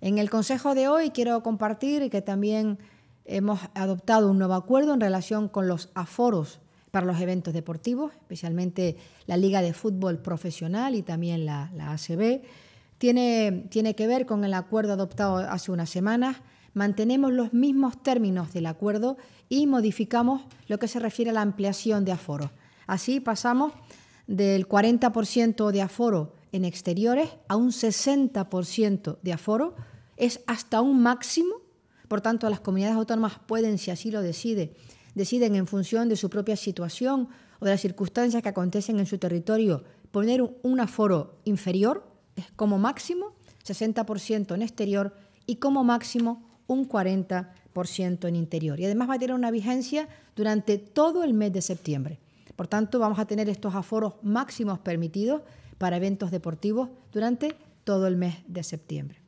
En el Consejo de hoy quiero compartir que también hemos adoptado un nuevo acuerdo en relación con los aforos para los eventos deportivos, especialmente la Liga de Fútbol Profesional y también la, ACB. Tiene, tiene que ver con el acuerdo adoptado hace unas semanas. Mantenemos los mismos términos del acuerdo y modificamos lo que se refiere a la ampliación de aforos. Así pasamos del 40% de aforo en exteriores a un 60% de aforo, es hasta un máximo. Por tanto, las comunidades autónomas pueden, si así lo decide, deciden en función de su propia situación o de las circunstancias que acontecen en su territorio, poner un, aforo inferior, como máximo 60% en exterior y como máximo un 40% en interior. Y además va a tener una vigencia durante todo el mes de septiembre. Por tanto, vamos a tener estos aforos máximos permitidos para eventos deportivos durante todo el mes de septiembre.